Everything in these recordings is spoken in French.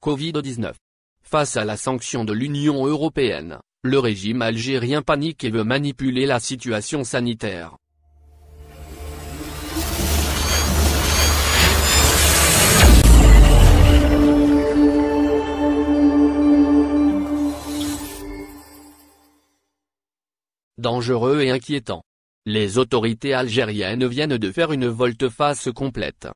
Covid-19. Face à la sanction de l'Union européenne, le régime algérien panique et veut manipuler la situation sanitaire. Dangereux et inquiétant. Les autorités algériennes viennent de faire une volte-face complète.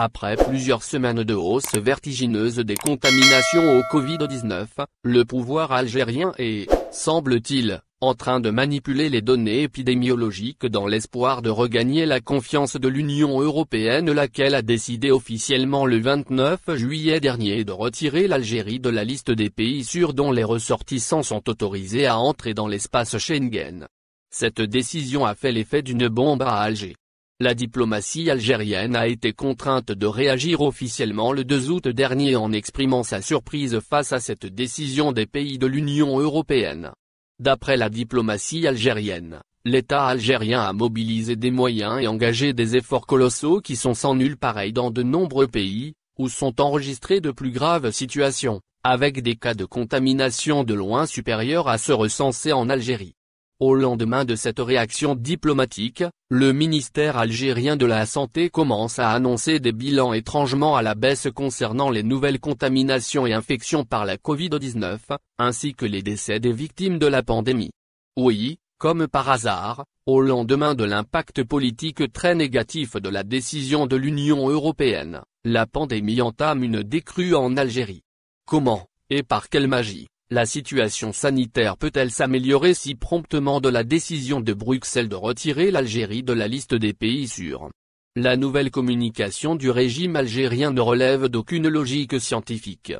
Après plusieurs semaines de hausse vertigineuse des contaminations au Covid-19, le pouvoir algérien est, semble-t-il, en train de manipuler les données épidémiologiques dans l'espoir de regagner la confiance de l'Union européenne laquelle a décidé officiellement le 29 juillet dernier de retirer l'Algérie de la liste des pays sûrs dont les ressortissants sont autorisés à entrer dans l'espace Schengen. Cette décision a fait l'effet d'une bombe à Alger, la diplomatie algérienne a été contrainte de réagir officiellement le 2 août dernier en exprimant sa surprise face à cette décision des pays de l'Union européenne. D'après la diplomatie algérienne, l'État algérien a mobilisé des moyens et engagé des efforts colossaux qui sont sans nul pareil dans de nombreux pays, où sont enregistrées de plus graves situations, avec des cas de contamination de loin supérieurs à ceux recensés en Algérie. Au lendemain de cette réaction diplomatique, le ministère algérien de la Santé commence à annoncer des bilans étrangement à la baisse concernant les nouvelles contaminations et infections par la Covid-19, ainsi que les décès des victimes de la pandémie. Oui, comme par hasard, au lendemain de l'impact politique très négatif de la décision de l'Union européenne, la pandémie entame une décrue en Algérie. Comment, et par quelle magie la situation sanitaire peut-elle s'améliorer si promptement de la décision de Bruxelles de retirer l'Algérie de la liste des pays sûrs La nouvelle communication du régime algérien ne relève d'aucune logique scientifique.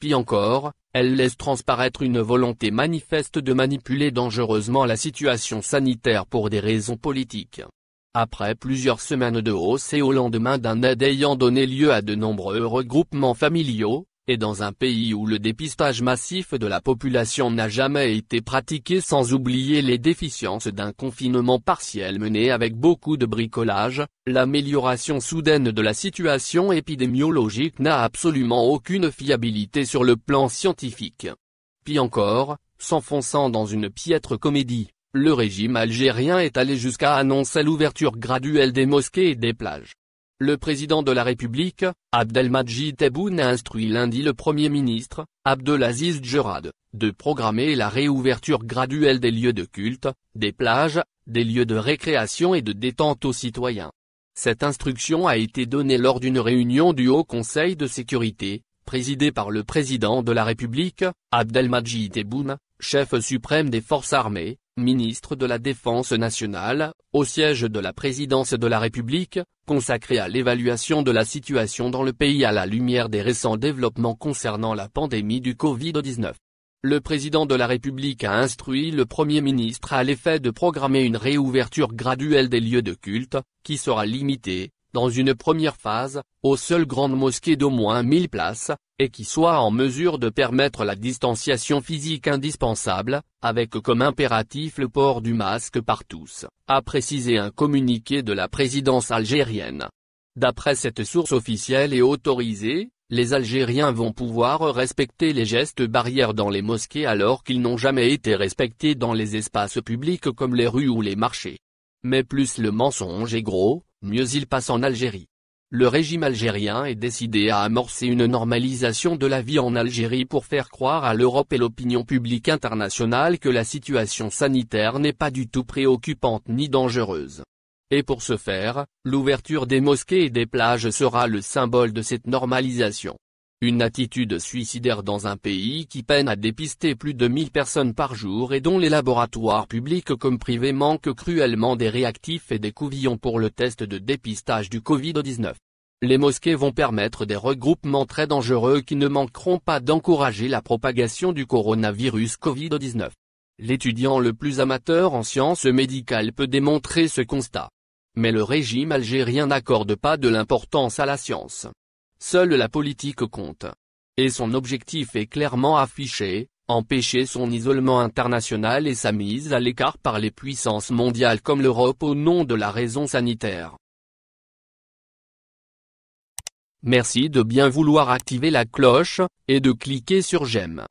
Pis encore, elle laisse transparaître une volonté manifeste de manipuler dangereusement la situation sanitaire pour des raisons politiques. Après plusieurs semaines de hausse et au lendemain d'un aide ayant donné lieu à de nombreux regroupements familiaux, et dans un pays où le dépistage massif de la population n'a jamais été pratiqué sans oublier les déficiences d'un confinement partiel mené avec beaucoup de bricolage, l'amélioration soudaine de la situation épidémiologique n'a absolument aucune fiabilité sur le plan scientifique. Puis encore, s'enfonçant dans une piètre comédie, le régime algérien est allé jusqu'à annoncer l'ouverture graduelle des mosquées et des plages. Le président de la République, Abdelmadjid Tebboune a instruit lundi le Premier ministre, Abdelaziz Djerad, de programmer la réouverture graduelle des lieux de culte, des plages, des lieux de récréation et de détente aux citoyens. Cette instruction a été donnée lors d'une réunion du Haut Conseil de sécurité, présidée par le président de la République, Abdelmadjid Tebboune, chef suprême des forces armées, ministre de la Défense nationale, au siège de la présidence de la République, consacré à l'évaluation de la situation dans le pays à la lumière des récents développements concernant la pandémie du Covid-19. Le président de la République a instruit le Premier ministre à l'effet de programmer une réouverture graduelle des lieux de culte, qui sera limitée, dans une première phase, aux seules grandes mosquées d'au moins 1000 places, et qui soient en mesure de permettre la distanciation physique indispensable, avec comme impératif le port du masque par tous, a précisé un communiqué de la présidence algérienne. D'après cette source officielle et autorisée, les Algériens vont pouvoir respecter les gestes barrières dans les mosquées alors qu'ils n'ont jamais été respectés dans les espaces publics comme les rues ou les marchés. Mais plus le mensonge est gros, mieux il passe en Algérie. Le régime algérien est décidé à amorcer une normalisation de la vie en Algérie pour faire croire à l'Europe et l'opinion publique internationale que la situation sanitaire n'est pas du tout préoccupante ni dangereuse. Et pour ce faire, l'ouverture des mosquées et des plages sera le symbole de cette normalisation. Une attitude suicidaire dans un pays qui peine à dépister plus de 1000 personnes par jour et dont les laboratoires publics comme privés manquent cruellement des réactifs et des couvillons pour le test de dépistage du Covid-19. Les mosquées vont permettre des regroupements très dangereux qui ne manqueront pas d'encourager la propagation du coronavirus Covid-19. L'étudiant le plus amateur en sciences médicales peut démontrer ce constat. Mais le régime algérien n'accorde pas de l'importance à la science. Seule la politique compte. Et son objectif est clairement affiché, empêcher son isolement international et sa mise à l'écart par les puissances mondiales comme l'Europe au nom de la raison sanitaire. Merci de bien vouloir activer la cloche, et de cliquer sur j'aime.